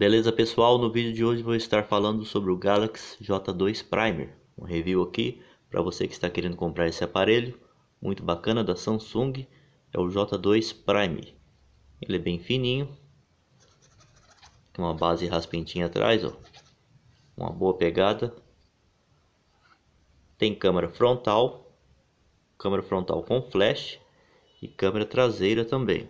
Beleza pessoal, no vídeo de hoje vou estar falando sobre o Galaxy J2 Primer, um review aqui para você que está querendo comprar esse aparelho, muito bacana da Samsung, é o J2 Prime. Ele é bem fininho, tem uma base raspintinha atrás, ó. uma boa pegada. Tem câmera frontal, câmera frontal com flash e câmera traseira também.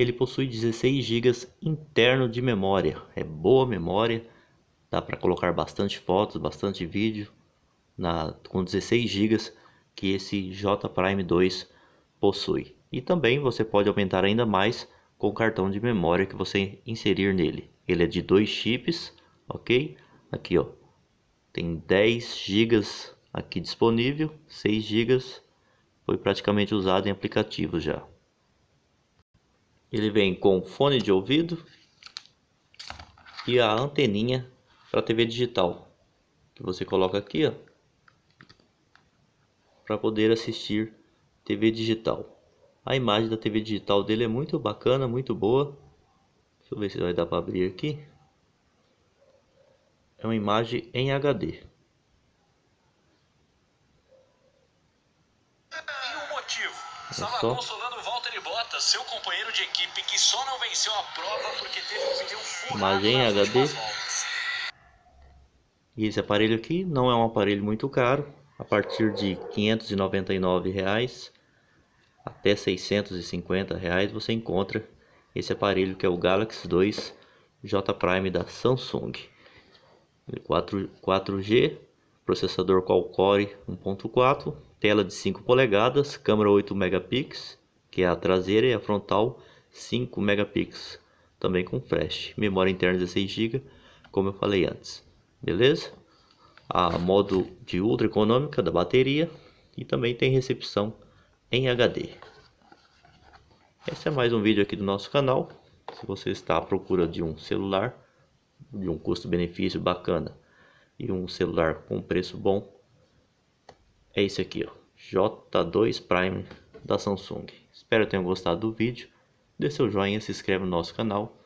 Ele possui 16 GB interno de memória, é boa memória, dá para colocar bastante fotos, bastante vídeo na, com 16 GB que esse J Prime 2 possui. E também você pode aumentar ainda mais com o cartão de memória que você inserir nele. Ele é de dois chips, ok? Aqui ó, tem 10 GB aqui disponível, 6 GB foi praticamente usado em aplicativos já. Ele vem com fone de ouvido e a anteninha para TV digital, que você coloca aqui, ó, para poder assistir TV digital. A imagem da TV digital dele é muito bacana, muito boa. Deixa eu ver se vai dar para abrir aqui. É uma imagem em HD. E o motivo Estava consolando o Walter Bottas, seu companheiro de equipe, que só não venceu a prova porque teve um pneu furado Mas em HD. E esse aparelho aqui não é um aparelho muito caro, a partir de R$ 599 reais até R$ 650 reais você encontra esse aparelho que é o Galaxy 2 J Prime da Samsung. 4, 4G, é processador Qualcore 1.4 tela de 5 polegadas, câmera 8 megapixels, que é a traseira e a frontal 5 megapixels, também com flash, memória interna 16 GB, como eu falei antes. Beleza? A modo de ultra econômica da bateria e também tem recepção em HD. Esse é mais um vídeo aqui do nosso canal. Se você está à procura de um celular de um custo-benefício bacana e um celular com preço bom, é esse aqui, ó. J2 Prime da Samsung. Espero que tenham gostado do vídeo. Dê seu joinha, se inscreve no nosso canal.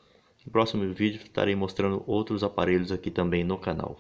No próximo vídeo estarei mostrando outros aparelhos aqui também no canal.